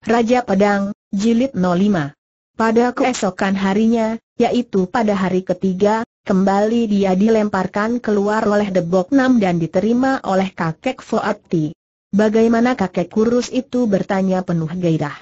Raja Pedang, Jilid 05. Pada keesokan harinya, yaitu pada hari ketiga, kembali dia dilemparkan keluar oleh Debok Nam dan diterima oleh kakek Foati. Bagaimana kakek kurus itu bertanya penuh gairah.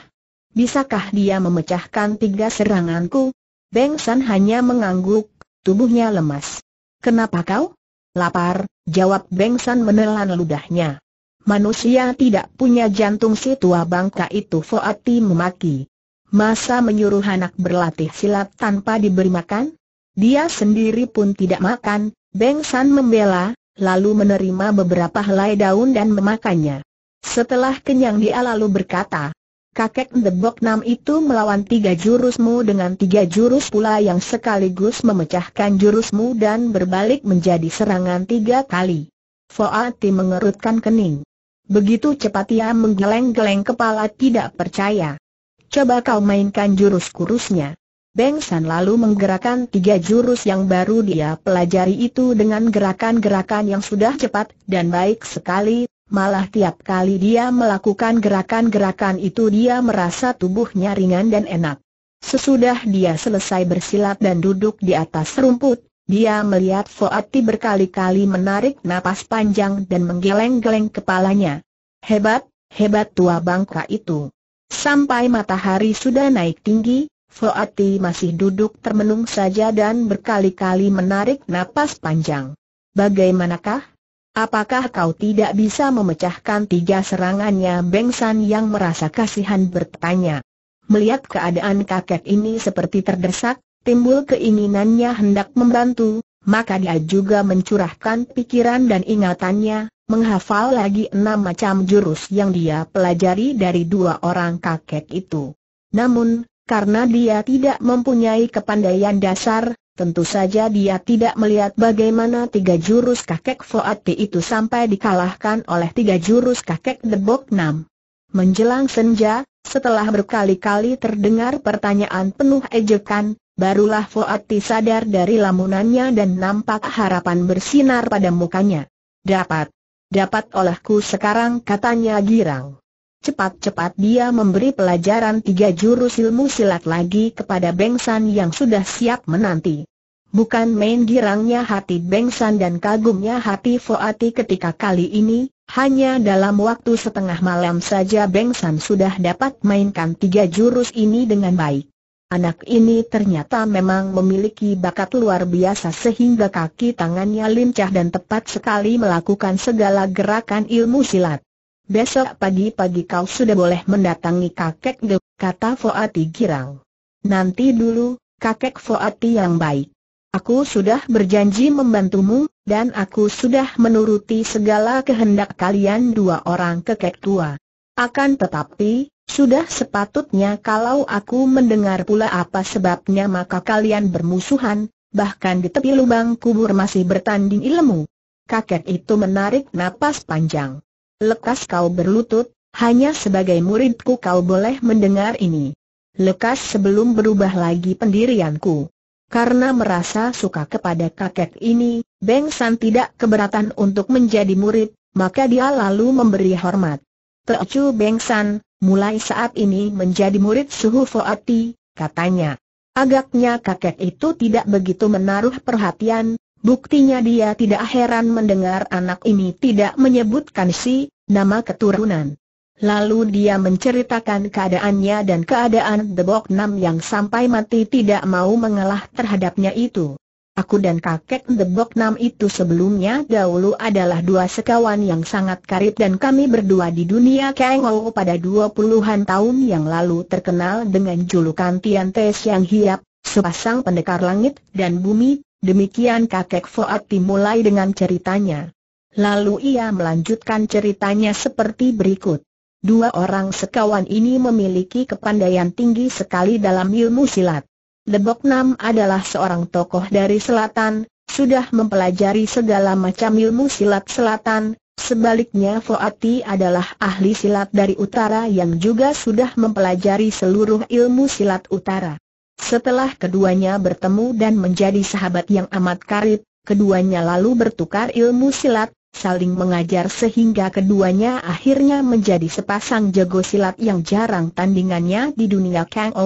Bisakah dia memecahkan tiga seranganku? Beng San hanya mengangguk, tubuhnya lemas. Kenapa kau? Lapar, jawab Beng San menelan ludahnya. Manusia tidak punya jantung si tua bangka itu Foati memaki. Masa menyuruh anak berlatih silat tanpa diberi makan? Dia sendiri pun tidak makan, Beng San membela, lalu menerima beberapa helai daun dan memakannya. Setelah kenyang dia lalu berkata, Kakek Bok Nam itu melawan tiga jurusmu dengan tiga jurus pula yang sekaligus memecahkan jurusmu dan berbalik menjadi serangan tiga kali. Foati mengerutkan kening. Begitu cepat ia menggeleng-geleng kepala tidak percaya. Coba kau mainkan jurus kurusnya. Beng San lalu menggerakkan tiga jurus yang baru dia pelajari itu dengan gerakan-gerakan yang sudah cepat dan baik sekali, malah tiap kali dia melakukan gerakan-gerakan itu dia merasa tubuhnya ringan dan enak. Sesudah dia selesai bersilat dan duduk di atas rumput, dia melihat Foati berkali-kali menarik napas panjang dan menggeleng-geleng kepalanya. Hebat, hebat tua bangka itu. Sampai matahari sudah naik tinggi, Foati masih duduk termenung saja dan berkali-kali menarik napas panjang. Bagaimanakah? Apakah kau tidak bisa memecahkan tiga serangannya Bengsan yang merasa kasihan bertanya. Melihat keadaan kakek ini seperti terdesak, timbul keinginannya hendak membantu, maka dia juga mencurahkan pikiran dan ingatannya, menghafal lagi enam macam jurus yang dia pelajari dari dua orang kakek itu. Namun, karena dia tidak mempunyai kepandaian dasar, tentu saja dia tidak melihat bagaimana tiga jurus kakek Foati itu sampai dikalahkan oleh tiga jurus kakek Debok Nam. Menjelang senja, setelah berkali-kali terdengar pertanyaan penuh ejekan, Barulah Foati sadar dari lamunannya dan nampak harapan bersinar pada mukanya. Dapat. Dapat olehku sekarang katanya girang. Cepat-cepat dia memberi pelajaran tiga jurus ilmu silat lagi kepada Bengsan yang sudah siap menanti. Bukan main girangnya hati Bengsan dan kagumnya hati Foati ketika kali ini, hanya dalam waktu setengah malam saja Bengsan sudah dapat mainkan tiga jurus ini dengan baik. Anak ini ternyata memang memiliki bakat luar biasa sehingga kaki tangannya lincah dan tepat sekali melakukan segala gerakan ilmu silat. Besok pagi-pagi kau sudah boleh mendatangi kakek kata Foati girang. Nanti dulu, kakek Foati yang baik. Aku sudah berjanji membantumu, dan aku sudah menuruti segala kehendak kalian dua orang kakek tua. Akan tetapi, sudah sepatutnya kalau aku mendengar pula apa sebabnya maka kalian bermusuhan, bahkan di tepi lubang kubur masih bertanding ilmu. Kakek itu menarik napas panjang. Lekas kau berlutut, hanya sebagai muridku kau boleh mendengar ini. Lekas sebelum berubah lagi pendirianku. Karena merasa suka kepada kakek ini, Beng San tidak keberatan untuk menjadi murid, maka dia lalu memberi hormat. Teocu Beng San, mulai saat ini menjadi murid Suhu Foati, katanya. Agaknya kakek itu tidak begitu menaruh perhatian, buktinya dia tidak heran mendengar anak ini tidak menyebutkan si, nama keturunan. Lalu dia menceritakan keadaannya dan keadaan The Bok Nam yang sampai mati tidak mau mengalah terhadapnya itu. Aku dan kakek Debok Nam itu sebelumnya dahulu adalah dua sekawan yang sangat karib dan kami berdua di dunia Kengou pada dua puluhan tahun yang lalu terkenal dengan julukan Tian Te Siang Hiap, sepasang pendekar langit dan bumi, demikian kakek Fuad dimulai dengan ceritanya. Lalu ia melanjutkan ceritanya seperti berikut. Dua orang sekawan ini memiliki kepandaian tinggi sekali dalam ilmu silat. The Nam adalah seorang tokoh dari selatan, sudah mempelajari segala macam ilmu silat selatan, sebaliknya Foati adalah ahli silat dari utara yang juga sudah mempelajari seluruh ilmu silat utara. Setelah keduanya bertemu dan menjadi sahabat yang amat karib, keduanya lalu bertukar ilmu silat, saling mengajar sehingga keduanya akhirnya menjadi sepasang jago silat yang jarang tandingannya di dunia Kang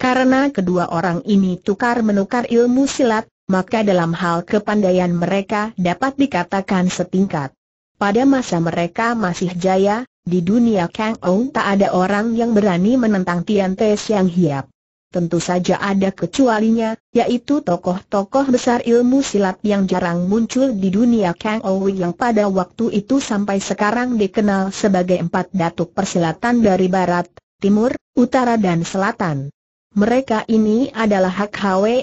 karena kedua orang ini tukar-menukar ilmu silat, maka dalam hal kepandaian mereka dapat dikatakan setingkat. Pada masa mereka masih jaya, di dunia Kang Ong tak ada orang yang berani menentang Tian Te Siang Hiap. Tentu saja ada kecualinya, yaitu tokoh-tokoh besar ilmu silat yang jarang muncul di dunia Kang Ou yang pada waktu itu sampai sekarang dikenal sebagai empat datuk persilatan dari barat, timur, utara dan selatan. Mereka ini adalah Hak Hwe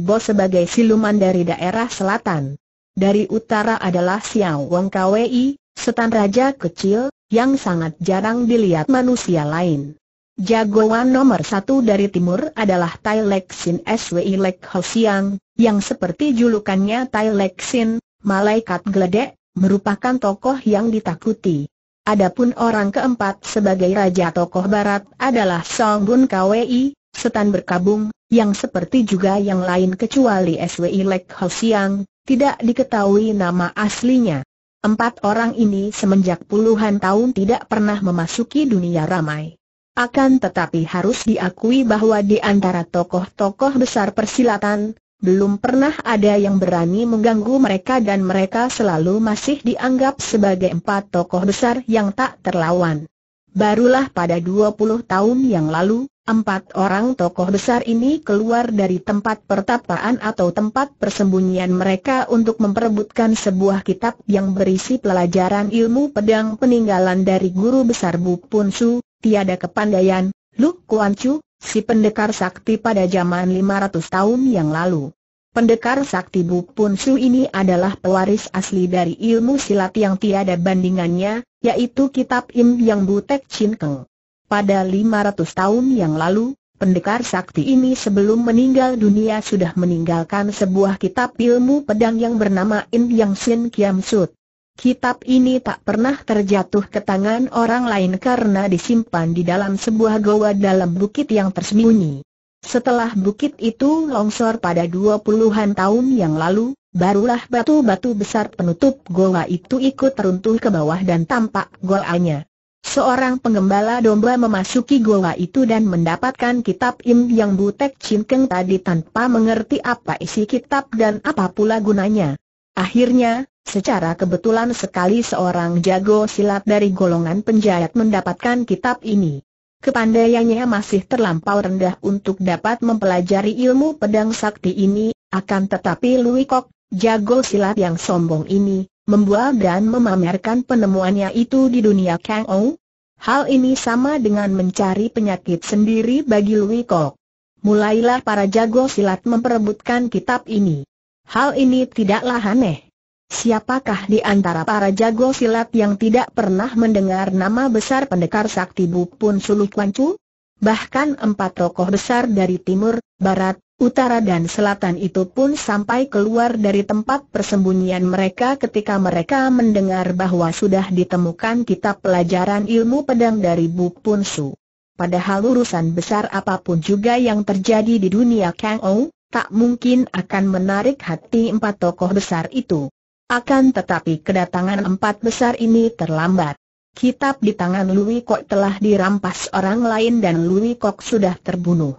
bos sebagai siluman dari daerah selatan. Dari utara adalah Xiao Wong Kwei, setan raja kecil, yang sangat jarang dilihat manusia lain. Jagoan nomor satu dari timur adalah Tai Lek Sin Swi Lek Hosiang, yang seperti julukannya Tai Lek Sin, malaikat geledek, merupakan tokoh yang ditakuti. Adapun orang keempat sebagai raja tokoh barat adalah Song Bun Kwei, setan berkabung, yang seperti juga yang lain kecuali SWI Lek Ho Siang, tidak diketahui nama aslinya. Empat orang ini semenjak puluhan tahun tidak pernah memasuki dunia ramai. Akan tetapi harus diakui bahwa di antara tokoh-tokoh besar persilatan, belum pernah ada yang berani mengganggu mereka dan mereka selalu masih dianggap sebagai empat tokoh besar yang tak terlawan. Barulah pada 20 tahun yang lalu, empat orang tokoh besar ini keluar dari tempat pertapaan atau tempat persembunyian mereka untuk memperebutkan sebuah kitab yang berisi pelajaran ilmu pedang peninggalan dari guru besar Bu Pun Su, tiada kepandaian, Lu Kuan Chu, si pendekar sakti pada zaman 500 tahun yang lalu. Pendekar sakti Bu Pun Su ini adalah pewaris asli dari ilmu silat yang tiada bandingannya, yaitu kitab Im Yang Butek Chin Keng. Pada 500 tahun yang lalu, pendekar sakti ini sebelum meninggal dunia sudah meninggalkan sebuah kitab ilmu pedang yang bernama Im Yang Sin Kiam Sut. Kitab ini tak pernah terjatuh ke tangan orang lain karena disimpan di dalam sebuah goa dalam bukit yang tersembunyi. Setelah bukit itu longsor pada dua puluhan tahun yang lalu, barulah batu-batu besar penutup goa itu ikut teruntuh ke bawah dan tampak goanya. Seorang pengembala domba memasuki goa itu dan mendapatkan kitab Im Yang Butek Cinkeng tadi tanpa mengerti apa isi kitab dan apa pula gunanya. Akhirnya, secara kebetulan sekali seorang jago silat dari golongan penjahat mendapatkan kitab ini kepandaiannya masih terlampau rendah untuk dapat mempelajari ilmu pedang sakti ini, akan tetapi Lui Kok, jago silat yang sombong ini, membual dan memamerkan penemuannya itu di dunia Kang Ou. Hal ini sama dengan mencari penyakit sendiri bagi Lui Kok. Mulailah para jago silat memperebutkan kitab ini. Hal ini tidaklah aneh. Siapakah di antara para jago silat yang tidak pernah mendengar nama besar pendekar sakti Bupun Suluk Wancu? Bahkan empat tokoh besar dari timur, barat, utara dan selatan itu pun sampai keluar dari tempat persembunyian mereka ketika mereka mendengar bahwa sudah ditemukan kitab pelajaran ilmu pedang dari Bupun Su. Padahal urusan besar apapun juga yang terjadi di dunia Kang Ou, tak mungkin akan menarik hati empat tokoh besar itu. Akan tetapi kedatangan empat besar ini terlambat. Kitab di tangan Louis Kok telah dirampas orang lain dan Louis Kok sudah terbunuh.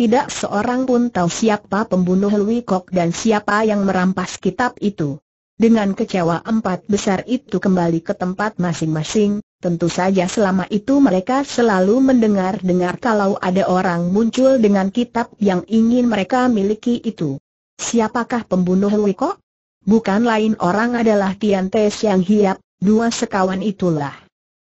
Tidak seorang pun tahu siapa pembunuh Louis Kok dan siapa yang merampas kitab itu. Dengan kecewa empat besar itu kembali ke tempat masing-masing, tentu saja selama itu mereka selalu mendengar-dengar kalau ada orang muncul dengan kitab yang ingin mereka miliki itu. Siapakah pembunuh Louis Kok? Bukan lain orang adalah Tian Te Siang Hiap, dua sekawan itulah.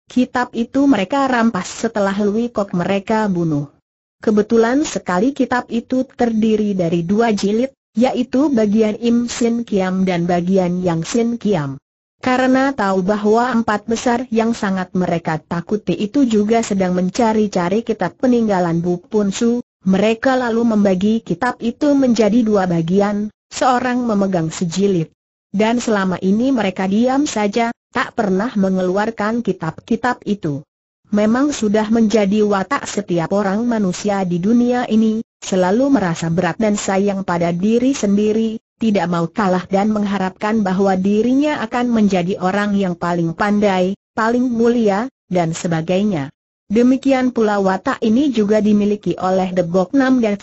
Kitab itu mereka rampas setelah Lui Kok mereka bunuh. Kebetulan sekali kitab itu terdiri dari dua jilid, yaitu bagian Im Sin Kiam dan bagian Yang Sin Kiam. Karena tahu bahwa empat besar yang sangat mereka takuti itu juga sedang mencari-cari kitab peninggalan Bu Pun Su, mereka lalu membagi kitab itu menjadi dua bagian, seorang memegang sejilid. Dan selama ini mereka diam saja, tak pernah mengeluarkan kitab-kitab itu. Memang sudah menjadi watak setiap orang manusia di dunia ini, selalu merasa berat dan sayang pada diri sendiri, tidak mau kalah dan mengharapkan bahwa dirinya akan menjadi orang yang paling pandai, paling mulia, dan sebagainya. Demikian pula watak ini juga dimiliki oleh The Nam dan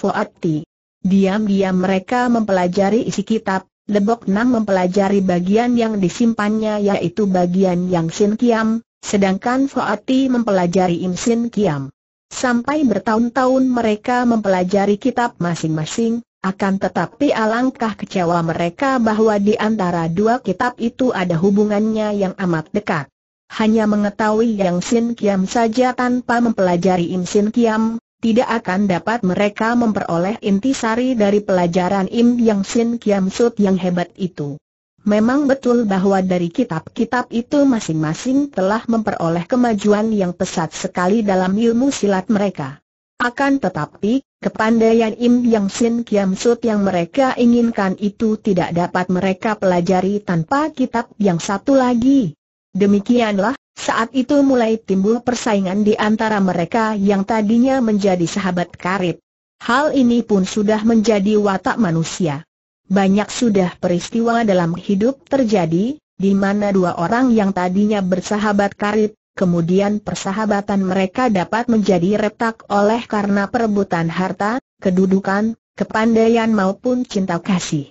Diam-diam mereka mempelajari isi kitab, Lebok Nang mempelajari bagian yang disimpannya yaitu bagian yang Sin Kiam, sedangkan Foati mempelajari Im Sin Kiam. Sampai bertahun-tahun mereka mempelajari kitab masing-masing, akan tetapi alangkah kecewa mereka bahwa di antara dua kitab itu ada hubungannya yang amat dekat. Hanya mengetahui Yang Sin Kiam saja tanpa mempelajari Im Sin Kiam, tidak akan dapat mereka memperoleh intisari dari pelajaran Im Yang Sin Kiam Sut yang hebat itu. Memang betul bahwa dari kitab-kitab itu masing-masing telah memperoleh kemajuan yang pesat sekali dalam ilmu silat mereka. Akan tetapi, kepandaian Im Yang Sin Kiam Sut yang mereka inginkan itu tidak dapat mereka pelajari tanpa kitab yang satu lagi. Demikianlah saat itu mulai timbul persaingan di antara mereka yang tadinya menjadi sahabat karib. Hal ini pun sudah menjadi watak manusia. Banyak sudah peristiwa dalam hidup terjadi, di mana dua orang yang tadinya bersahabat karib, kemudian persahabatan mereka dapat menjadi retak oleh karena perebutan harta, kedudukan, kepandaian maupun cinta kasih.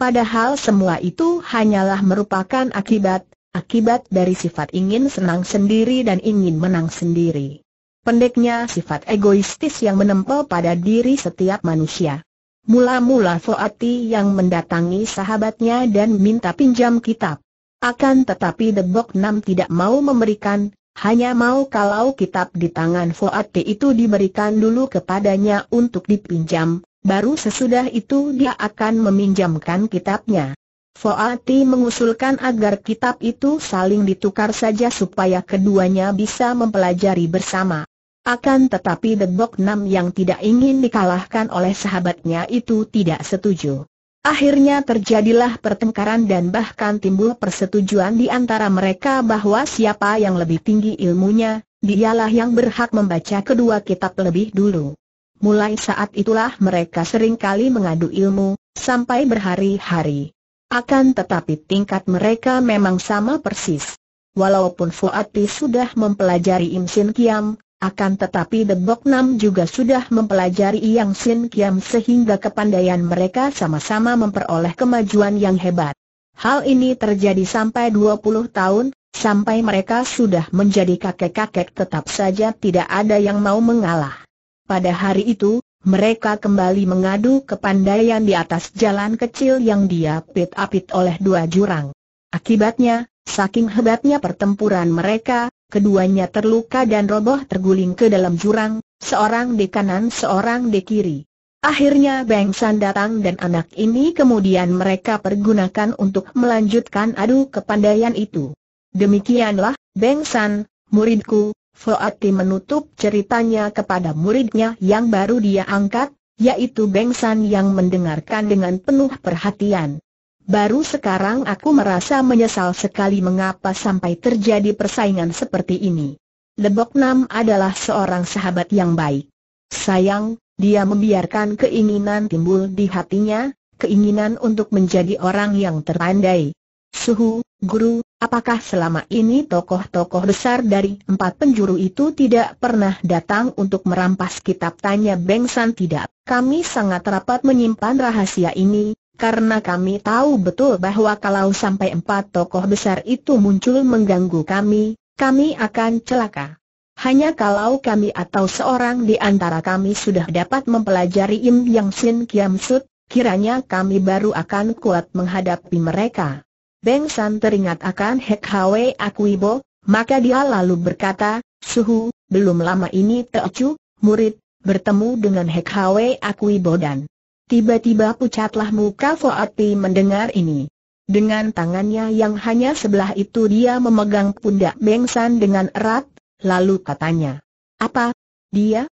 Padahal semua itu hanyalah merupakan akibat Akibat dari sifat ingin senang sendiri dan ingin menang sendiri. Pendeknya sifat egoistis yang menempel pada diri setiap manusia. Mula-mula Foati yang mendatangi sahabatnya dan minta pinjam kitab. Akan tetapi The Debok Nam tidak mau memberikan, hanya mau kalau kitab di tangan Fuati itu diberikan dulu kepadanya untuk dipinjam, baru sesudah itu dia akan meminjamkan kitabnya. Foati mengusulkan agar kitab itu saling ditukar saja supaya keduanya bisa mempelajari bersama. Akan tetapi The Bok Nam yang tidak ingin dikalahkan oleh sahabatnya itu tidak setuju. Akhirnya terjadilah pertengkaran dan bahkan timbul persetujuan di antara mereka bahwa siapa yang lebih tinggi ilmunya, dialah yang berhak membaca kedua kitab lebih dulu. Mulai saat itulah mereka seringkali mengadu ilmu, sampai berhari-hari. Akan tetapi tingkat mereka memang sama persis. Walaupun Fuati sudah mempelajari Im Sin Kiam, akan tetapi The Bok Nam juga sudah mempelajari Yang Sin Kiam sehingga kepandaian mereka sama-sama memperoleh kemajuan yang hebat. Hal ini terjadi sampai 20 tahun, sampai mereka sudah menjadi kakek-kakek tetap saja tidak ada yang mau mengalah. Pada hari itu, mereka kembali mengadu kepandaian di atas jalan kecil yang diapit-apit oleh dua jurang. Akibatnya, saking hebatnya pertempuran mereka, keduanya terluka dan roboh terguling ke dalam jurang, seorang di kanan seorang di kiri. Akhirnya Beng San datang dan anak ini kemudian mereka pergunakan untuk melanjutkan adu kepandaian itu. Demikianlah, Beng San, muridku, Fuati menutup ceritanya kepada muridnya yang baru dia angkat, yaitu Bengsan yang mendengarkan dengan penuh perhatian. Baru sekarang aku merasa menyesal sekali mengapa sampai terjadi persaingan seperti ini. Lebok Nam adalah seorang sahabat yang baik. Sayang, dia membiarkan keinginan timbul di hatinya, keinginan untuk menjadi orang yang terpandai. Suhu, Guru, apakah selama ini tokoh-tokoh besar dari empat penjuru itu tidak pernah datang untuk merampas kitab? Tanya Beng San tidak. Kami sangat rapat menyimpan rahasia ini, karena kami tahu betul bahwa kalau sampai empat tokoh besar itu muncul mengganggu kami, kami akan celaka. Hanya kalau kami atau seorang di antara kami sudah dapat mempelajari Im Yang Sin Kiam Sut, kiranya kami baru akan kuat menghadapi mereka. Beng San teringat akan Hek Hwe Akuibo, maka dia lalu berkata, Suhu, belum lama ini Teocu, murid, bertemu dengan Hek Hwe Akuibo dan Tiba-tiba pucatlah muka Foati mendengar ini. Dengan tangannya yang hanya sebelah itu dia memegang pundak Beng San dengan erat, lalu katanya. Apa? Dia?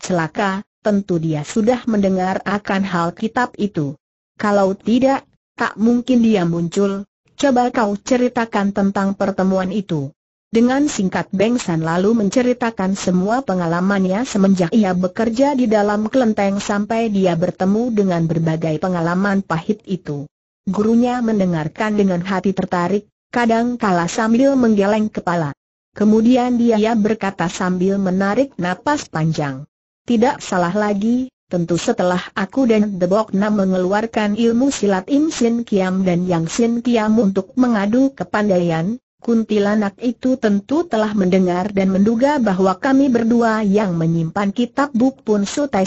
Celaka, tentu dia sudah mendengar akan hal kitab itu. Kalau tidak, tak mungkin dia muncul, Coba kau ceritakan tentang pertemuan itu. Dengan singkat Beng San lalu menceritakan semua pengalamannya semenjak ia bekerja di dalam kelenteng sampai dia bertemu dengan berbagai pengalaman pahit itu. Gurunya mendengarkan dengan hati tertarik, kadang kala sambil menggeleng kepala. Kemudian dia berkata sambil menarik napas panjang. Tidak salah lagi, Tentu setelah aku dan The Nam mengeluarkan ilmu silat Im Sin Kiam dan Yang Sin Kiam untuk mengadu kepandaian, kuntilanak itu tentu telah mendengar dan menduga bahwa kami berdua yang menyimpan kitab Buk Pun Su Tai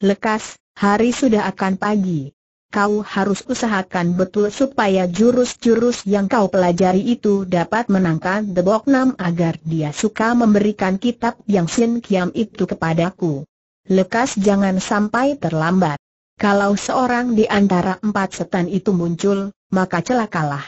Lekas, hari sudah akan pagi. Kau harus usahakan betul supaya jurus-jurus yang kau pelajari itu dapat menangkan The Nam agar dia suka memberikan kitab Yang Sin Kiam itu kepadaku lekas jangan sampai terlambat. Kalau seorang di antara empat setan itu muncul, maka celakalah.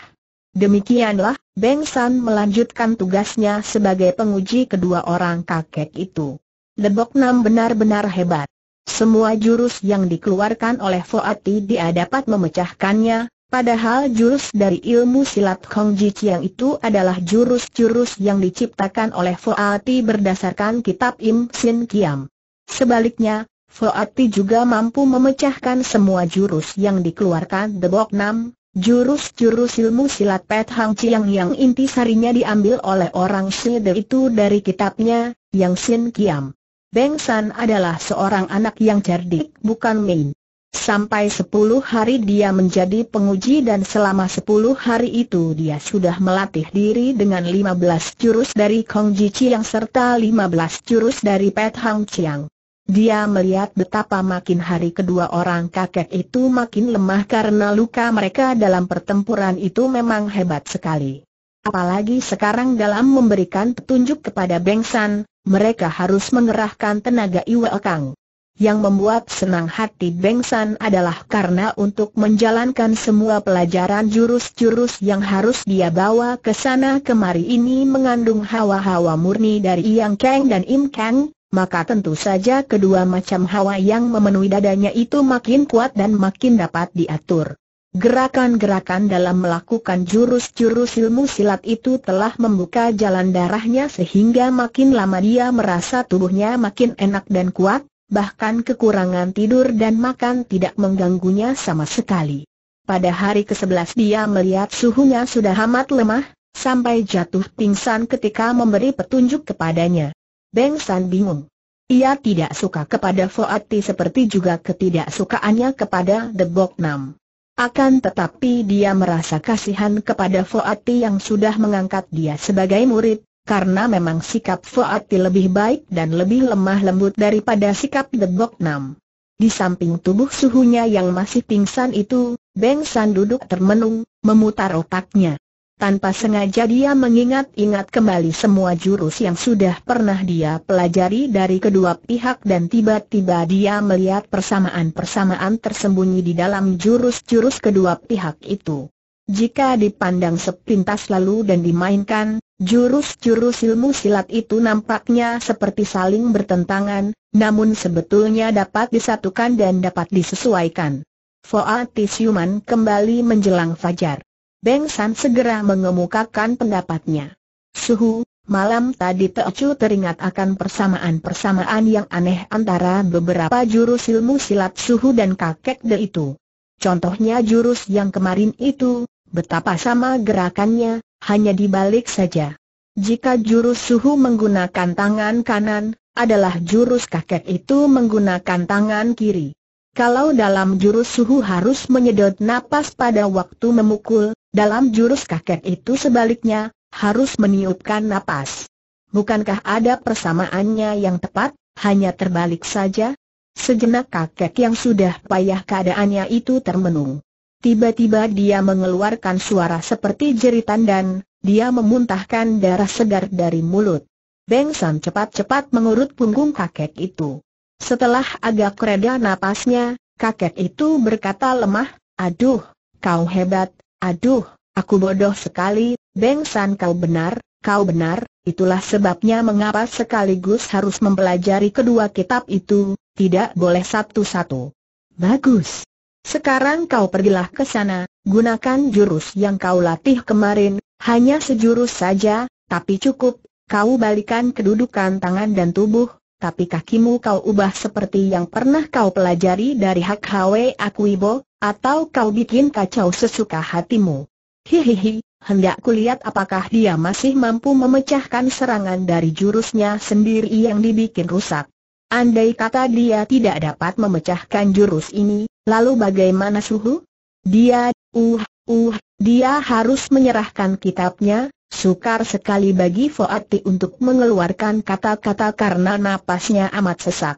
Demikianlah, Beng San melanjutkan tugasnya sebagai penguji kedua orang kakek itu. Lebok Nam benar-benar hebat. Semua jurus yang dikeluarkan oleh Foati dia dapat memecahkannya, padahal jurus dari ilmu silat Kong Ji Chiang itu adalah jurus-jurus yang diciptakan oleh Foati berdasarkan kitab Im Sin Kiam. Sebaliknya, Foati juga mampu memecahkan semua jurus yang dikeluarkan The Bok Nam, jurus-jurus ilmu silat Pet Hang Chiang yang inti sarinya diambil oleh orang Shide itu dari kitabnya, Yang Sin Kiam. Beng San adalah seorang anak yang cerdik, bukan main. Sampai sepuluh hari dia menjadi penguji dan selama sepuluh hari itu dia sudah melatih diri dengan lima belas jurus dari Kong Ji Chiang serta lima belas jurus dari Pet Hang Chiang. Dia melihat betapa makin hari kedua orang kakek itu makin lemah karena luka mereka dalam pertempuran itu memang hebat sekali. Apalagi sekarang dalam memberikan petunjuk kepada Bengsan, mereka harus mengerahkan tenaga Iwa Kang. Yang membuat senang hati Bengsan adalah karena untuk menjalankan semua pelajaran jurus-jurus yang harus dia bawa ke sana kemari ini mengandung hawa-hawa murni dari Yang Kang dan Im Kang, maka tentu saja kedua macam hawa yang memenuhi dadanya itu makin kuat dan makin dapat diatur. Gerakan-gerakan dalam melakukan jurus-jurus ilmu silat itu telah membuka jalan darahnya sehingga makin lama dia merasa tubuhnya makin enak dan kuat, bahkan kekurangan tidur dan makan tidak mengganggunya sama sekali. Pada hari ke-11 dia melihat suhunya sudah amat lemah, sampai jatuh pingsan ketika memberi petunjuk kepadanya. Beng San bingung. Ia tidak suka kepada Foati seperti juga ketidaksukaannya kepada The Bok Nam. Akan tetapi dia merasa kasihan kepada Foati yang sudah mengangkat dia sebagai murid, karena memang sikap Foati lebih baik dan lebih lemah lembut daripada sikap The Bok Nam. Di samping tubuh suhunya yang masih pingsan itu, Beng San duduk termenung, memutar otaknya. Tanpa sengaja dia mengingat-ingat kembali semua jurus yang sudah pernah dia pelajari dari kedua pihak dan tiba-tiba dia melihat persamaan-persamaan tersembunyi di dalam jurus-jurus kedua pihak itu. Jika dipandang sepintas lalu dan dimainkan, jurus-jurus ilmu silat itu nampaknya seperti saling bertentangan, namun sebetulnya dapat disatukan dan dapat disesuaikan. Foa Tishuman kembali menjelang fajar. Beng San segera mengemukakan pendapatnya. Suhu, malam tadi Chu teringat akan persamaan-persamaan yang aneh antara beberapa jurus ilmu silat Suhu dan kakek De itu. Contohnya jurus yang kemarin itu, betapa sama gerakannya, hanya dibalik saja. Jika jurus Suhu menggunakan tangan kanan, adalah jurus kakek itu menggunakan tangan kiri. Kalau dalam jurus suhu harus menyedot napas pada waktu memukul, dalam jurus kakek itu sebaliknya, harus meniupkan napas. Bukankah ada persamaannya yang tepat, hanya terbalik saja? Sejenak kakek yang sudah payah keadaannya itu termenung. Tiba-tiba dia mengeluarkan suara seperti jeritan dan, dia memuntahkan darah segar dari mulut. Beng San cepat-cepat mengurut punggung kakek itu. Setelah agak reda napasnya, kakek itu berkata lemah, Aduh, kau hebat, Aduh, aku bodoh sekali, Beng San kau benar, kau benar, itulah sebabnya mengapa sekaligus harus mempelajari kedua kitab itu, tidak boleh satu-satu. Bagus. Sekarang kau pergilah ke sana, gunakan jurus yang kau latih kemarin, hanya sejurus saja, tapi cukup, kau balikan kedudukan tangan dan tubuh, tapi kakimu kau ubah seperti yang pernah kau pelajari dari Hak Hwe Akuibo, atau kau bikin kacau sesuka hatimu. Hihihi, hendak kulihat apakah dia masih mampu memecahkan serangan dari jurusnya sendiri yang dibikin rusak. Andai kata dia tidak dapat memecahkan jurus ini, lalu bagaimana suhu? Dia, uh, uh, dia harus menyerahkan kitabnya, sukar sekali bagi Foati untuk mengeluarkan kata-kata karena napasnya amat sesak.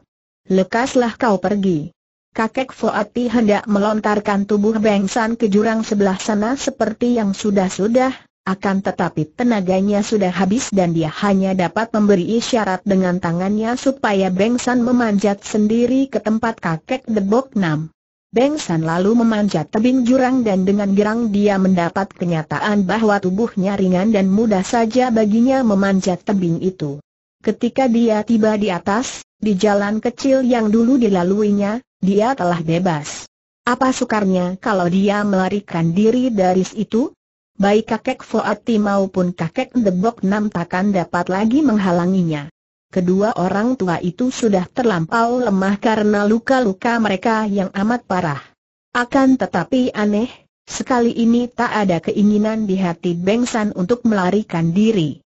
Lekaslah kau pergi. Kakek Foati hendak melontarkan tubuh Bengsan ke jurang sebelah sana seperti yang sudah-sudah, akan tetapi tenaganya sudah habis dan dia hanya dapat memberi isyarat dengan tangannya supaya Bengsan memanjat sendiri ke tempat kakek Debok Nam. Bengsan lalu memanjat tebing jurang dan dengan gerang dia mendapat kenyataan bahwa tubuhnya ringan dan mudah saja baginya memanjat tebing itu. Ketika dia tiba di atas, di jalan kecil yang dulu dilaluinya, dia telah bebas. Apa sukarnya kalau dia melarikan diri dari situ? Baik kakek Foati maupun kakek Debok Nam takkan dapat lagi menghalanginya. Kedua orang tua itu sudah terlampau lemah karena luka-luka mereka yang amat parah. Akan tetapi aneh, sekali ini tak ada keinginan di hati Bengsan untuk melarikan diri.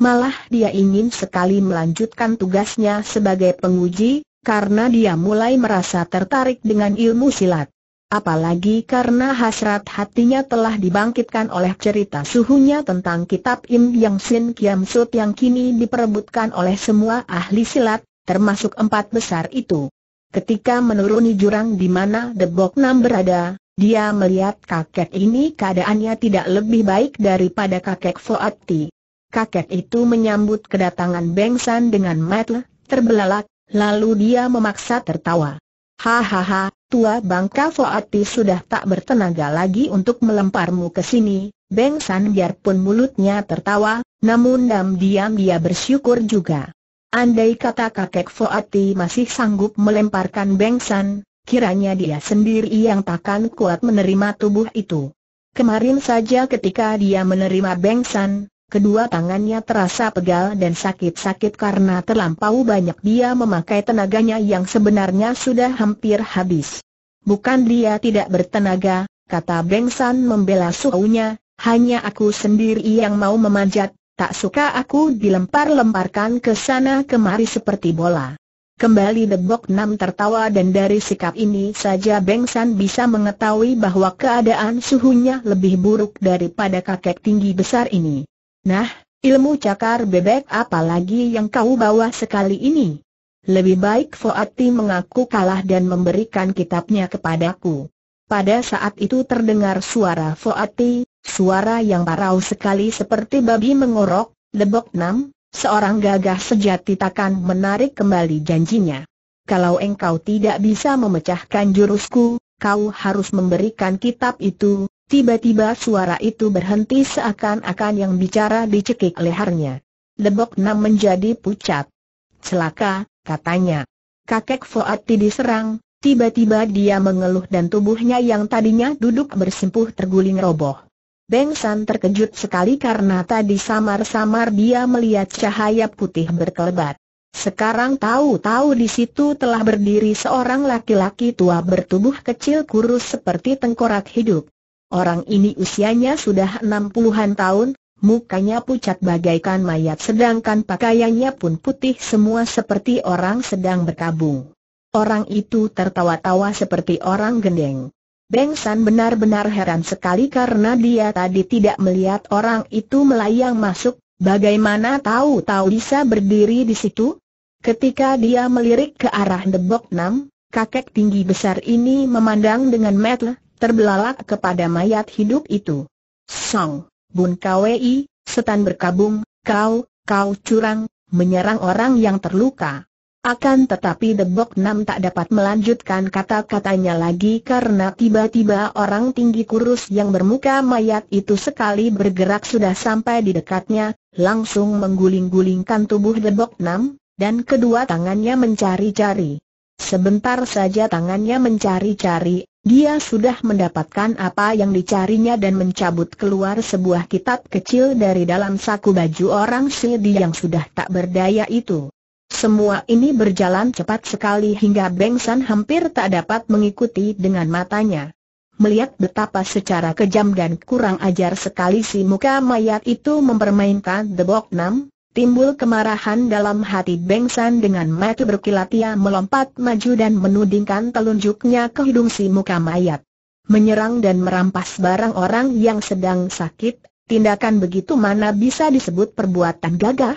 Malah dia ingin sekali melanjutkan tugasnya sebagai penguji, karena dia mulai merasa tertarik dengan ilmu silat. Apalagi karena hasrat hatinya telah dibangkitkan oleh cerita suhunya tentang kitab Im Yang Sin Kiam Sut yang kini diperebutkan oleh semua ahli silat, termasuk empat besar itu. Ketika menuruni jurang di mana The Bok Nam berada, dia melihat kakek ini keadaannya tidak lebih baik daripada kakek Foati. Kakek itu menyambut kedatangan Beng San dengan matle, terbelalak, Lalu dia memaksa tertawa. Hahaha, tua bangka Foati sudah tak bertenaga lagi untuk melemparmu ke sini, Beng San biarpun mulutnya tertawa, namun diam-diam dia bersyukur juga. Andai kata kakek Foati masih sanggup melemparkan Beng San, kiranya dia sendiri yang takkan kuat menerima tubuh itu. Kemarin saja ketika dia menerima Beng San, Kedua tangannya terasa pegal dan sakit-sakit karena terlampau banyak dia memakai tenaganya yang sebenarnya sudah hampir habis. Bukan dia tidak bertenaga, kata Beng San membela suhunya, hanya aku sendiri yang mau memanjat, tak suka aku dilempar-lemparkan ke sana kemari seperti bola. Kembali Debok Nam tertawa dan dari sikap ini saja Beng San bisa mengetahui bahwa keadaan suhunya lebih buruk daripada kakek tinggi besar ini. Nah, ilmu cakar bebek apa lagi yang kau bawa sekali ini? Lebih baik Foati mengaku kalah dan memberikan kitabnya kepadaku. Pada saat itu terdengar suara Foati, suara yang parau sekali seperti babi mengorok, Lebok nam, seorang gagah sejati takkan menarik kembali janjinya. Kalau engkau tidak bisa memecahkan jurusku, kau harus memberikan kitab itu, Tiba-tiba suara itu berhenti seakan-akan yang bicara dicekik lehernya. Lebok Nam menjadi pucat. Celaka, katanya. Kakek tidak diserang, tiba-tiba dia mengeluh dan tubuhnya yang tadinya duduk bersimpuh terguling roboh. Beng San terkejut sekali karena tadi samar-samar dia melihat cahaya putih berkelebat. Sekarang tahu-tahu di situ telah berdiri seorang laki-laki tua bertubuh kecil kurus seperti tengkorak hidup. Orang ini usianya sudah enam puluhan tahun, mukanya pucat bagaikan mayat sedangkan pakaiannya pun putih semua seperti orang sedang berkabung. Orang itu tertawa-tawa seperti orang gendeng. Beng San benar-benar heran sekali karena dia tadi tidak melihat orang itu melayang masuk, bagaimana tahu-tahu bisa berdiri di situ? Ketika dia melirik ke arah Debok 6, kakek tinggi besar ini memandang dengan metel terbelalak kepada mayat hidup itu. Song, Bun Kwei, setan berkabung, kau, kau curang, menyerang orang yang terluka. Akan tetapi The Bok Nam tak dapat melanjutkan kata-katanya lagi karena tiba-tiba orang tinggi kurus yang bermuka mayat itu sekali bergerak sudah sampai di dekatnya, langsung mengguling-gulingkan tubuh The Bok Nam, dan kedua tangannya mencari-cari. Sebentar saja tangannya mencari-cari, dia sudah mendapatkan apa yang dicarinya dan mencabut keluar sebuah kitab kecil dari dalam saku baju orang Sidi yang sudah tak berdaya itu. Semua ini berjalan cepat sekali hingga Beng San hampir tak dapat mengikuti dengan matanya. Melihat betapa secara kejam dan kurang ajar sekali si muka mayat itu mempermainkan The Bok Nam, Timbul kemarahan dalam hati San dengan mata berkilat ia melompat maju dan menudingkan telunjuknya ke hidung si muka mayat. Menyerang dan merampas barang orang yang sedang sakit, tindakan begitu mana bisa disebut perbuatan gagah?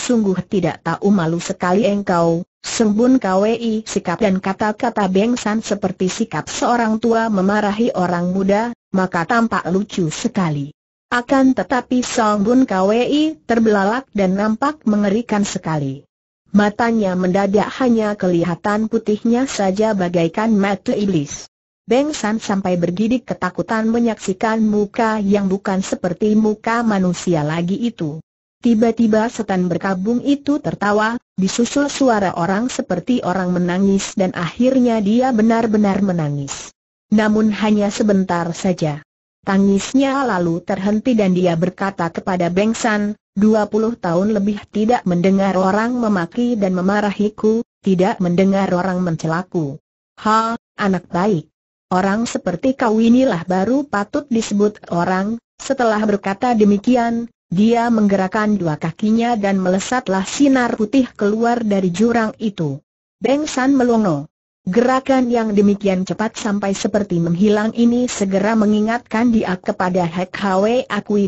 Sungguh tidak tahu malu sekali engkau, sembun Kwi, sikap dan kata-kata San seperti sikap seorang tua memarahi orang muda, maka tampak lucu sekali. Akan tetapi Songbun Kwi terbelalak dan nampak mengerikan sekali. Matanya mendadak hanya kelihatan putihnya saja bagaikan mata iblis. Beng San sampai bergidik ketakutan menyaksikan muka yang bukan seperti muka manusia lagi itu. Tiba-tiba setan berkabung itu tertawa, disusul suara orang seperti orang menangis dan akhirnya dia benar-benar menangis. Namun hanya sebentar saja. Tangisnya lalu terhenti dan dia berkata kepada Beng San, 20 tahun lebih tidak mendengar orang memaki dan memarahiku, tidak mendengar orang mencelaku. Ha, anak baik. Orang seperti kau inilah baru patut disebut orang, setelah berkata demikian, dia menggerakkan dua kakinya dan melesatlah sinar putih keluar dari jurang itu. Beng San melongo. Gerakan yang demikian cepat sampai seperti menghilang ini segera mengingatkan dia kepada Hek Hwe Aku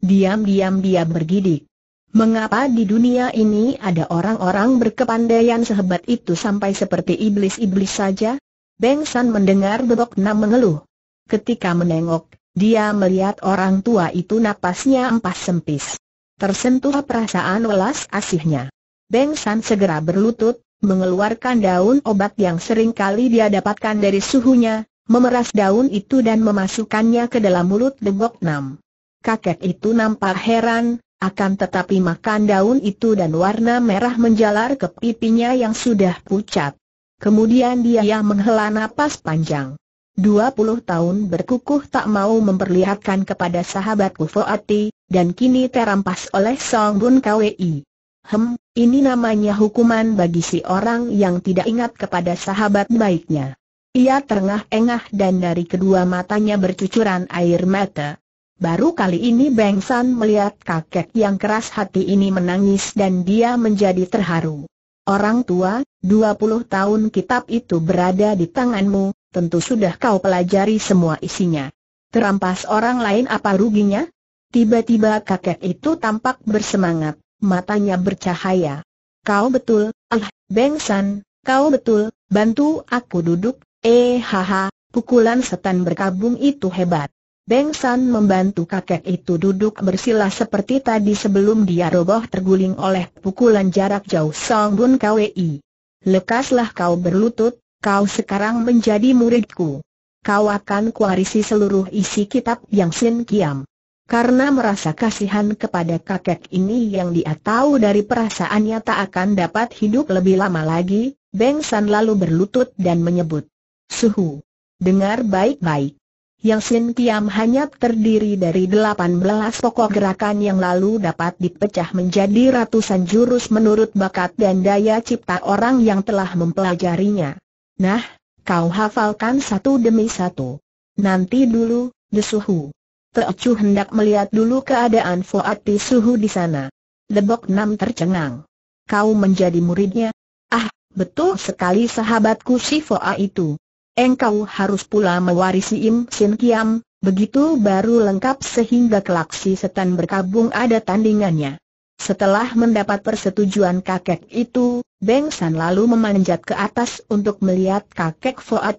Diam-diam dia bergidik. Mengapa di dunia ini ada orang-orang berkepandaian sehebat itu sampai seperti iblis-iblis saja? Beng San mendengar Bebok Nam mengeluh. Ketika menengok, dia melihat orang tua itu napasnya empas sempis. Tersentuh perasaan welas asihnya. Beng San segera berlutut, mengeluarkan daun obat yang sering kali dia dapatkan dari suhunya, memeras daun itu dan memasukkannya ke dalam mulut Degok Nam. Kakek itu nampak heran, akan tetapi makan daun itu dan warna merah menjalar ke pipinya yang sudah pucat. Kemudian dia menghela napas panjang. 20 tahun berkukuh tak mau memperlihatkan kepada sahabatku Fuati, dan kini terampas oleh Song Bun Kwi. Hem, ini namanya hukuman bagi si orang yang tidak ingat kepada sahabat baiknya. Ia terengah-engah dan dari kedua matanya bercucuran air mata. Baru kali ini Beng San melihat kakek yang keras hati ini menangis dan dia menjadi terharu. Orang tua, 20 tahun kitab itu berada di tanganmu, tentu sudah kau pelajari semua isinya. Terampas orang lain apa ruginya? Tiba-tiba kakek itu tampak bersemangat matanya bercahaya. Kau betul, ah, Beng San, kau betul, bantu aku duduk, eh haha, pukulan setan berkabung itu hebat. Beng San membantu kakek itu duduk bersila seperti tadi sebelum dia roboh terguling oleh pukulan jarak jauh Song Bun Kwi. Lekaslah kau berlutut, kau sekarang menjadi muridku. Kau akan kuarisi seluruh isi kitab yang Sin Kiam. Karena merasa kasihan kepada kakek ini yang dia tahu dari perasaannya tak akan dapat hidup lebih lama lagi, Beng San lalu berlutut dan menyebut. Suhu. Dengar baik-baik. Yang Sin Kiam hanya terdiri dari delapan belas pokok gerakan yang lalu dapat dipecah menjadi ratusan jurus menurut bakat dan daya cipta orang yang telah mempelajarinya. Nah, kau hafalkan satu demi satu. Nanti dulu, desuhu. Teocu hendak melihat dulu keadaan Fuad di Suhu di sana. Lebok Nam tercengang. Kau menjadi muridnya? Ah, betul sekali sahabatku si Foa itu. Engkau harus pula mewarisi Im Sin Kiam, begitu baru lengkap sehingga kelak setan berkabung ada tandingannya. Setelah mendapat persetujuan kakek itu, Beng San lalu memanjat ke atas untuk melihat kakek Fuad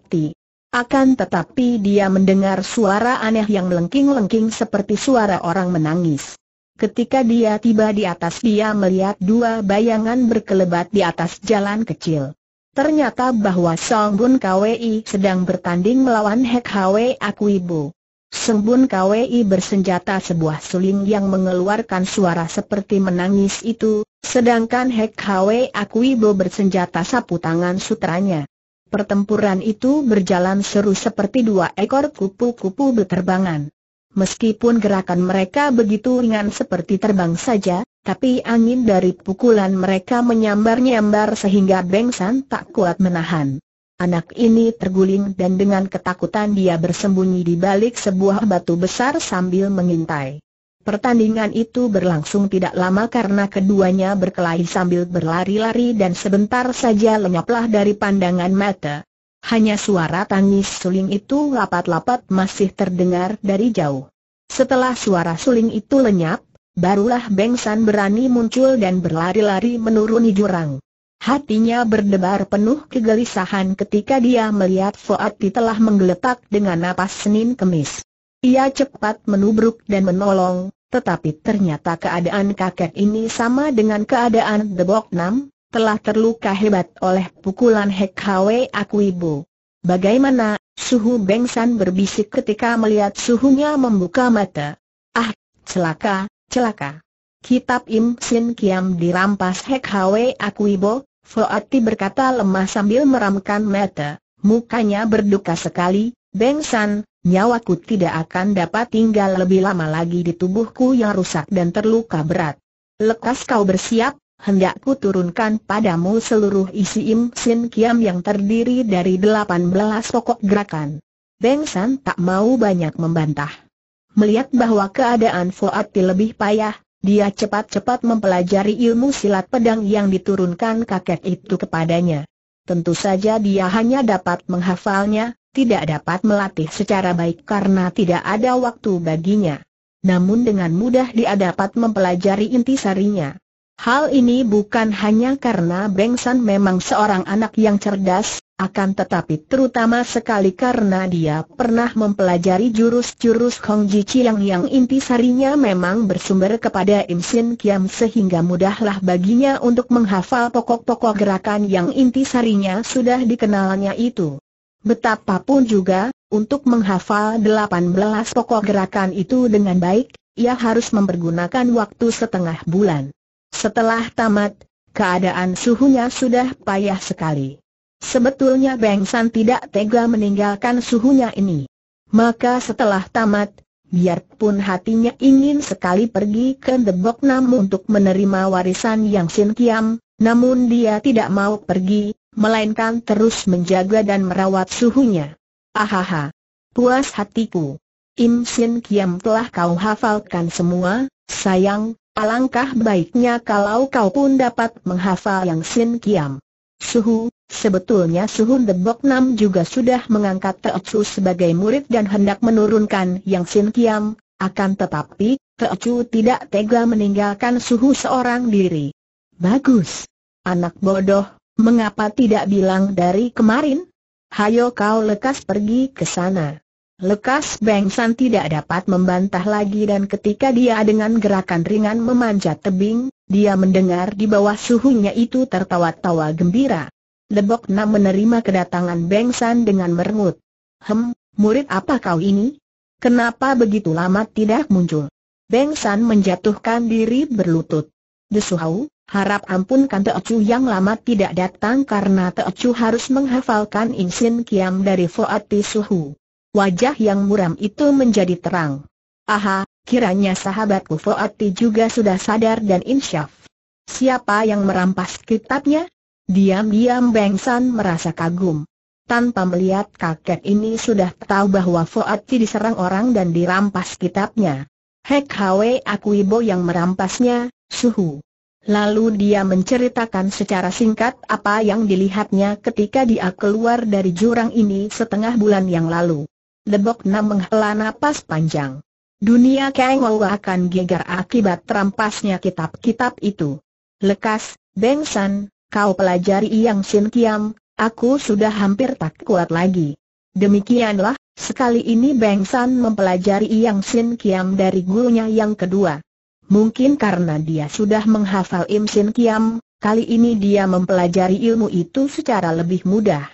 akan tetapi dia mendengar suara aneh yang melengking-lengking seperti suara orang menangis. Ketika dia tiba di atas dia melihat dua bayangan berkelebat di atas jalan kecil. Ternyata bahwa Song Bun KWI sedang bertanding melawan Hek Hwe Akuibu. Song Bun KWI bersenjata sebuah suling yang mengeluarkan suara seperti menangis itu, sedangkan Hek Hwe Akuibu bersenjata sapu tangan sutranya. Pertempuran itu berjalan seru seperti dua ekor kupu-kupu berterbangan. Meskipun gerakan mereka begitu ringan seperti terbang saja, tapi angin dari pukulan mereka menyambar-nyambar sehingga Bengsan tak kuat menahan. Anak ini terguling dan dengan ketakutan dia bersembunyi di balik sebuah batu besar sambil mengintai. Pertandingan itu berlangsung tidak lama karena keduanya berkelahi sambil berlari-lari dan sebentar saja lenyaplah dari pandangan mata. Hanya suara tangis suling itu lapat-lapat masih terdengar dari jauh. Setelah suara suling itu lenyap, barulah Beng San berani muncul dan berlari-lari menuruni jurang. Hatinya berdebar penuh kegelisahan ketika dia melihat Fuati telah menggeletak dengan napas Senin Kemis. Ia cepat menubruk dan menolong, tetapi ternyata keadaan kakek ini sama dengan keadaan The Bok Nam, telah terluka hebat oleh pukulan Hek Hwe Akuibu. Bagaimana, Suhu Bengsan berbisik ketika melihat suhunya membuka mata. Ah, celaka, celaka. Kitab Im Sin Kiam dirampas Hek Hwe Akuibo, Foati berkata lemah sambil meramkan mata, mukanya berduka sekali, Bengsan, nyawaku tidak akan dapat tinggal lebih lama lagi di tubuhku yang rusak dan terluka berat. Lekas kau bersiap, hendakku turunkan padamu seluruh isi Im Sin Kiam yang terdiri dari delapan belas pokok gerakan. Beng San tak mau banyak membantah. Melihat bahwa keadaan Fuati lebih payah, dia cepat-cepat mempelajari ilmu silat pedang yang diturunkan kakek itu kepadanya. Tentu saja dia hanya dapat menghafalnya, tidak dapat melatih secara baik karena tidak ada waktu baginya. Namun dengan mudah dia dapat mempelajari intisarinya. Hal ini bukan hanya karena Beng San memang seorang anak yang cerdas, akan tetapi terutama sekali karena dia pernah mempelajari jurus-jurus Kong Ji Chiang yang intisarinya memang bersumber kepada Im Sin Kiam sehingga mudahlah baginya untuk menghafal pokok-pokok gerakan yang intisarinya sudah dikenalnya itu. Betapapun juga, untuk menghafal 18 pokok gerakan itu dengan baik, ia harus mempergunakan waktu setengah bulan. Setelah tamat, keadaan suhunya sudah payah sekali. Sebetulnya Beng San tidak tega meninggalkan suhunya ini. Maka setelah tamat, biarpun hatinya ingin sekali pergi ke The Nam untuk menerima warisan Yang Sin Kiam, namun dia tidak mau pergi, melainkan terus menjaga dan merawat suhunya. Ahaha. Puas hatiku. Im Sin Kiam telah kau hafalkan semua, sayang, alangkah baiknya kalau kau pun dapat menghafal yang Sin Kiam. Suhu, sebetulnya Suhu Bok Nam juga sudah mengangkat Teocu sebagai murid dan hendak menurunkan yang Sin Kiam, akan tetapi, Teocu tidak tega meninggalkan Suhu seorang diri. Bagus. Anak bodoh, Mengapa tidak bilang dari kemarin? Hayo kau lekas pergi ke sana. Lekas Beng San tidak dapat membantah lagi dan ketika dia dengan gerakan ringan memanjat tebing, dia mendengar di bawah suhunya itu tertawa-tawa gembira. Lebok Nam menerima kedatangan Beng San dengan merengut. Hem, murid apa kau ini? Kenapa begitu lama tidak muncul? Beng San menjatuhkan diri berlutut. Desuhau, Harap ampunkan Teocu yang lama tidak datang karena Teocu harus menghafalkan insin kiam dari Fuad Suhu. Wajah yang muram itu menjadi terang. Aha, kiranya sahabatku Fuad juga sudah sadar dan insyaf. Siapa yang merampas kitabnya? Diam-diam Beng merasa kagum. Tanpa melihat kakek ini sudah tahu bahwa Fuad diserang orang dan dirampas kitabnya. Hek Hwe Akuibo yang merampasnya, Suhu. Lalu dia menceritakan secara singkat apa yang dilihatnya ketika dia keluar dari jurang ini setengah bulan yang lalu. Lebok Nam menghela napas panjang. Dunia Kang Ou akan gegar akibat terampasnya kitab-kitab itu. Lekas, Beng San, kau pelajari yang Sin Kiam, aku sudah hampir tak kuat lagi. Demikianlah, sekali ini Beng San mempelajari yang Sin Kiam dari gurunya yang kedua. Mungkin karena dia sudah menghafal Im Sin Kiam, kali ini dia mempelajari ilmu itu secara lebih mudah.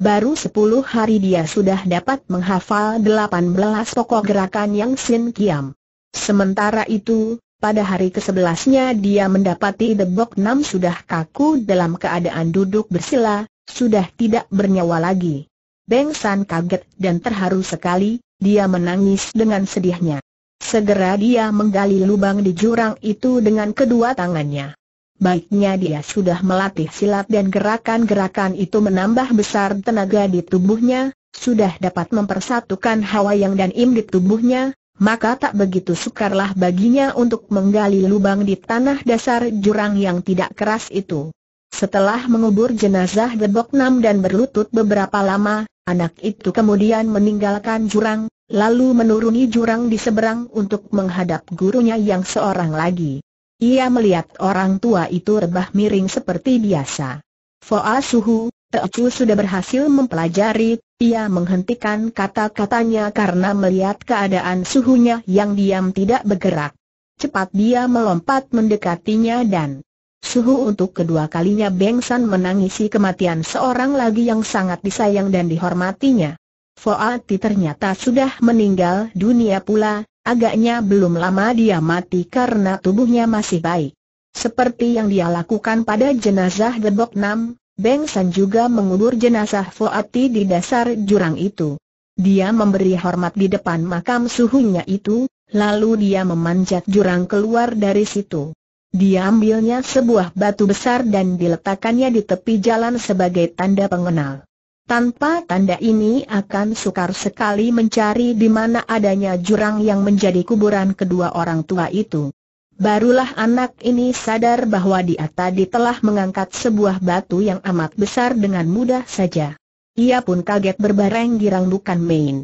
Baru 10 hari dia sudah dapat menghafal delapan belas pokok gerakan yang Sin Kiam. Sementara itu, pada hari ke-11-nya dia mendapati Debok Nam sudah kaku dalam keadaan duduk bersila, sudah tidak bernyawa lagi. Beng San kaget dan terharu sekali, dia menangis dengan sedihnya. Segera dia menggali lubang di jurang itu dengan kedua tangannya. Baiknya dia sudah melatih silat dan gerakan-gerakan itu menambah besar tenaga di tubuhnya, sudah dapat mempersatukan hawa yang dan im di tubuhnya, maka tak begitu sukarlah baginya untuk menggali lubang di tanah dasar jurang yang tidak keras itu. Setelah mengubur jenazah Gebok Nam dan berlutut beberapa lama, anak itu kemudian meninggalkan jurang, lalu menuruni jurang di seberang untuk menghadap gurunya yang seorang lagi. Ia melihat orang tua itu rebah miring seperti biasa. Foa Suhu, Teocu sudah berhasil mempelajari, ia menghentikan kata-katanya karena melihat keadaan suhunya yang diam tidak bergerak. Cepat dia melompat mendekatinya dan Suhu untuk kedua kalinya Beng San menangisi kematian seorang lagi yang sangat disayang dan dihormatinya. Foati ternyata sudah meninggal dunia pula, agaknya belum lama dia mati karena tubuhnya masih baik. Seperti yang dia lakukan pada jenazah Gebok Nam, Beng San juga mengubur jenazah Foati di dasar jurang itu. Dia memberi hormat di depan makam suhunya itu, lalu dia memanjat jurang keluar dari situ. Diambilnya sebuah batu besar dan diletakkannya di tepi jalan sebagai tanda pengenal. Tanpa tanda ini akan sukar sekali mencari di mana adanya jurang yang menjadi kuburan kedua orang tua itu. Barulah anak ini sadar bahwa dia tadi telah mengangkat sebuah batu yang amat besar dengan mudah saja. Ia pun kaget berbareng girang bukan main.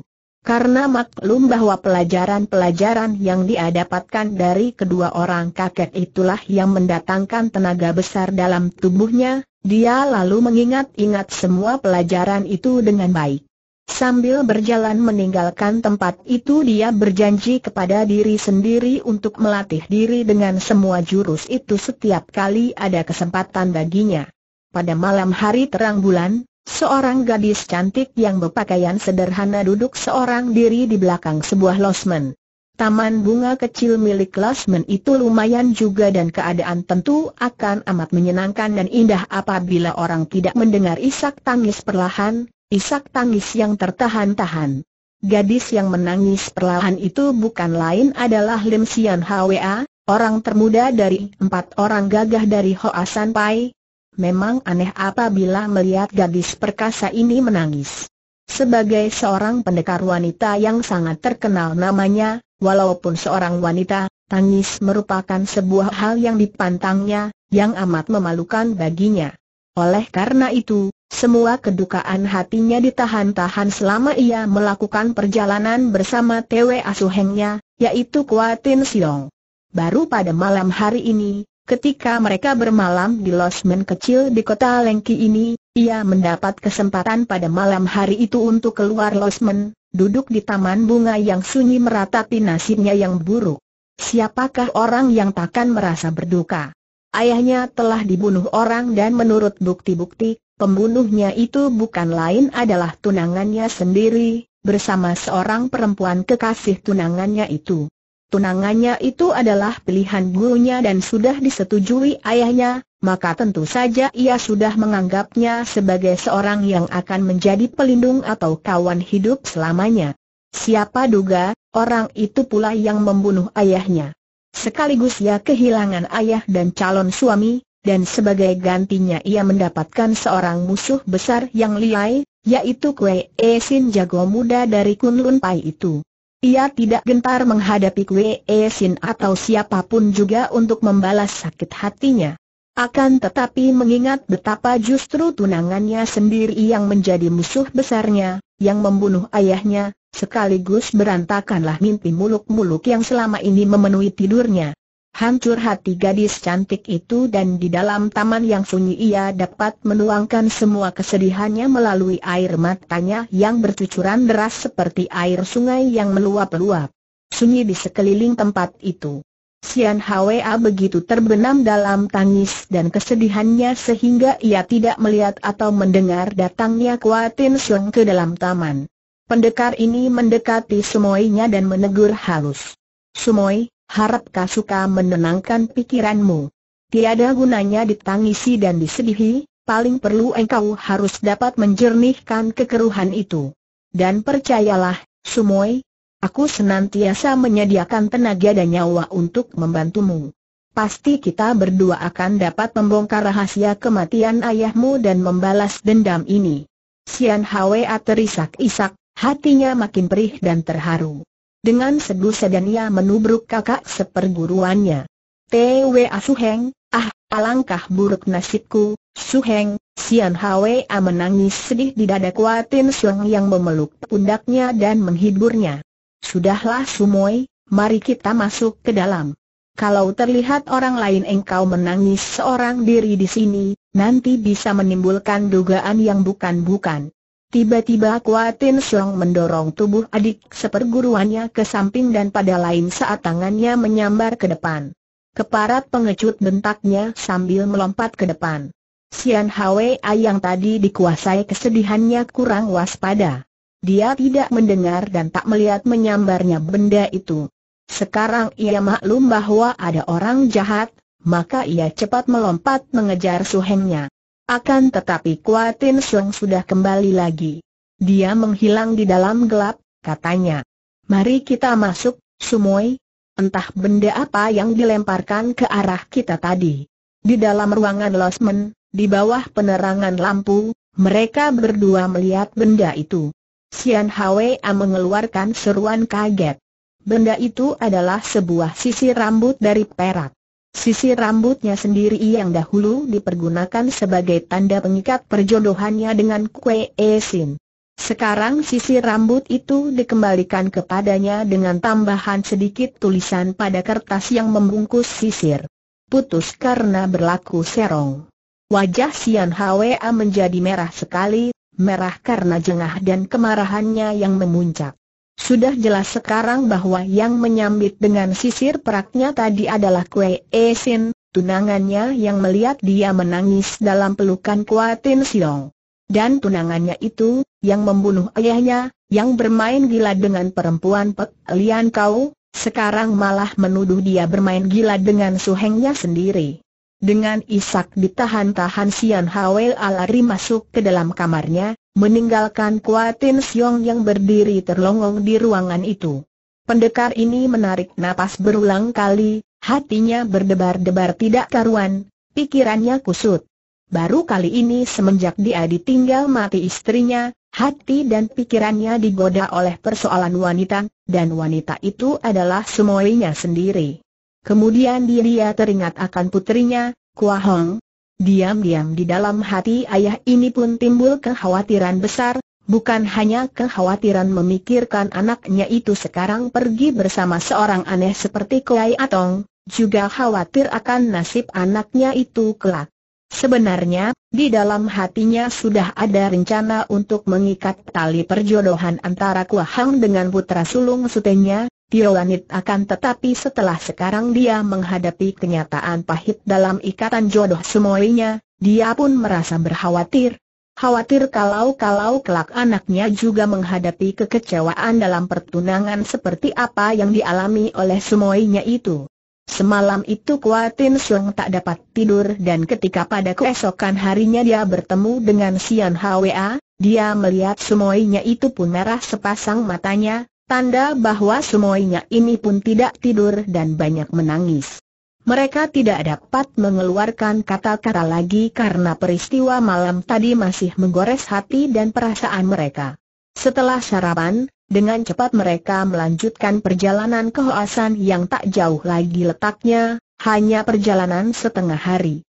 Karena maklum bahwa pelajaran-pelajaran yang dia dapatkan dari kedua orang kakek itulah yang mendatangkan tenaga besar dalam tubuhnya, dia lalu mengingat-ingat semua pelajaran itu dengan baik. Sambil berjalan meninggalkan tempat itu dia berjanji kepada diri sendiri untuk melatih diri dengan semua jurus itu setiap kali ada kesempatan baginya. Pada malam hari terang bulan, Seorang gadis cantik yang berpakaian sederhana duduk seorang diri di belakang sebuah losmen. Taman bunga kecil milik losmen itu lumayan juga dan keadaan tentu akan amat menyenangkan dan indah apabila orang tidak mendengar isak tangis perlahan, isak tangis yang tertahan-tahan. Gadis yang menangis perlahan itu bukan lain adalah Lim Sian Hwa, orang termuda dari empat orang gagah dari Hoa San Pai, Memang aneh apabila melihat gadis perkasa ini menangis. Sebagai seorang pendekar wanita yang sangat terkenal namanya, walaupun seorang wanita, tangis merupakan sebuah hal yang dipantangnya, yang amat memalukan baginya. Oleh karena itu, semua kedukaan hatinya ditahan-tahan selama ia melakukan perjalanan bersama Tewe Asuhengnya, yaitu Kuatin Siong. Baru pada malam hari ini, Ketika mereka bermalam di losmen kecil di kota Lengki ini, ia mendapat kesempatan pada malam hari itu untuk keluar losmen, duduk di taman bunga yang sunyi meratapi nasibnya yang buruk. Siapakah orang yang takkan merasa berduka? Ayahnya telah dibunuh orang dan menurut bukti-bukti, pembunuhnya itu bukan lain adalah tunangannya sendiri, bersama seorang perempuan kekasih tunangannya itu tunangannya itu adalah pilihan gurunya dan sudah disetujui ayahnya, maka tentu saja ia sudah menganggapnya sebagai seorang yang akan menjadi pelindung atau kawan hidup selamanya. Siapa duga, orang itu pula yang membunuh ayahnya. Sekaligus ia kehilangan ayah dan calon suami, dan sebagai gantinya ia mendapatkan seorang musuh besar yang liai, yaitu Kwe Esin jago muda dari Kunlun Pai itu. Ia tidak gentar menghadapi Kwe e Sin atau siapapun juga untuk membalas sakit hatinya. Akan tetapi mengingat betapa justru tunangannya sendiri yang menjadi musuh besarnya, yang membunuh ayahnya, sekaligus berantakanlah mimpi muluk-muluk yang selama ini memenuhi tidurnya. Hancur hati gadis cantik itu dan di dalam taman yang sunyi ia dapat menuangkan semua kesedihannya melalui air matanya yang bercucuran deras seperti air sungai yang meluap-luap. Sunyi di sekeliling tempat itu. Sian Hwa begitu terbenam dalam tangis dan kesedihannya sehingga ia tidak melihat atau mendengar datangnya Kuatin Sung ke dalam taman. Pendekar ini mendekati Sumoinya dan menegur halus. Sumoi, harap kau suka menenangkan pikiranmu. Tiada gunanya ditangisi dan disedihi, paling perlu engkau harus dapat menjernihkan kekeruhan itu. Dan percayalah, Sumoy, aku senantiasa menyediakan tenaga dan nyawa untuk membantumu. Pasti kita berdua akan dapat membongkar rahasia kematian ayahmu dan membalas dendam ini. Sian Hwa terisak-isak, hatinya makin perih dan terharu. Dengan sedu sedan ia menubruk kakak seperguruannya. T.W.A. Suheng, ah, alangkah buruk nasibku, Suheng, Sian Hwa menangis sedih di dada Kuatin Suang yang memeluk pundaknya dan menghiburnya. Sudahlah Sumoy, mari kita masuk ke dalam. Kalau terlihat orang lain engkau menangis seorang diri di sini, nanti bisa menimbulkan dugaan yang bukan-bukan. Tiba-tiba Kuatin Siong mendorong tubuh adik seperguruannya ke samping dan pada lain saat tangannya menyambar ke depan. Keparat pengecut bentaknya sambil melompat ke depan. Sian Hwa yang tadi dikuasai kesedihannya kurang waspada. Dia tidak mendengar dan tak melihat menyambarnya benda itu. Sekarang ia maklum bahwa ada orang jahat, maka ia cepat melompat mengejar suhengnya. Akan tetapi Kuatin Seng sudah kembali lagi. Dia menghilang di dalam gelap, katanya. Mari kita masuk, Sumoy. Entah benda apa yang dilemparkan ke arah kita tadi. Di dalam ruangan losmen, di bawah penerangan lampu, mereka berdua melihat benda itu. Sian Hwa mengeluarkan seruan kaget. Benda itu adalah sebuah sisi rambut dari perak. Sisi rambutnya sendiri yang dahulu dipergunakan sebagai tanda pengikat perjodohannya dengan Kue Esin. Sekarang sisi rambut itu dikembalikan kepadanya dengan tambahan sedikit tulisan pada kertas yang membungkus sisir. Putus karena berlaku serong. Wajah Sian Hwa menjadi merah sekali, merah karena jengah dan kemarahannya yang memuncak. Sudah jelas sekarang bahwa yang menyambit dengan sisir peraknya tadi adalah Kue Esin, tunangannya yang melihat dia menangis dalam pelukan Kuatin Siong. Dan tunangannya itu, yang membunuh ayahnya, yang bermain gila dengan perempuan Pek Lian Kau, sekarang malah menuduh dia bermain gila dengan suhengnya sendiri. Dengan isak ditahan-tahan Sian Hwe Alari masuk ke dalam kamarnya, meninggalkan Kuatin Siong yang berdiri terlongong di ruangan itu. Pendekar ini menarik napas berulang kali, hatinya berdebar-debar tidak karuan, pikirannya kusut. Baru kali ini semenjak dia ditinggal mati istrinya, hati dan pikirannya digoda oleh persoalan wanita, dan wanita itu adalah semuanya sendiri. Kemudian dia teringat akan putrinya, Kua Hong. Diam-diam di dalam hati ayah ini pun timbul kekhawatiran besar, bukan hanya kekhawatiran memikirkan anaknya itu sekarang pergi bersama seorang aneh seperti Kuai Atong, juga khawatir akan nasib anaknya itu kelak. Sebenarnya, di dalam hatinya sudah ada rencana untuk mengikat tali perjodohan antara Kua Hong dengan putra sulung sutenya, Tio Lanit akan tetapi setelah sekarang dia menghadapi kenyataan pahit dalam ikatan jodoh semuanya, dia pun merasa berkhawatir. Khawatir kalau-kalau kelak anaknya juga menghadapi kekecewaan dalam pertunangan seperti apa yang dialami oleh semuanya itu. Semalam itu Kuatin Suang tak dapat tidur dan ketika pada keesokan harinya dia bertemu dengan Sian Hwa, dia melihat semuanya itu pun merah sepasang matanya, Tanda bahwa semuanya ini pun tidak tidur dan banyak menangis. Mereka tidak dapat mengeluarkan kata-kata lagi karena peristiwa malam tadi masih menggores hati dan perasaan mereka. Setelah sarapan, dengan cepat mereka melanjutkan perjalanan ke Hoasan yang tak jauh lagi letaknya, hanya perjalanan setengah hari.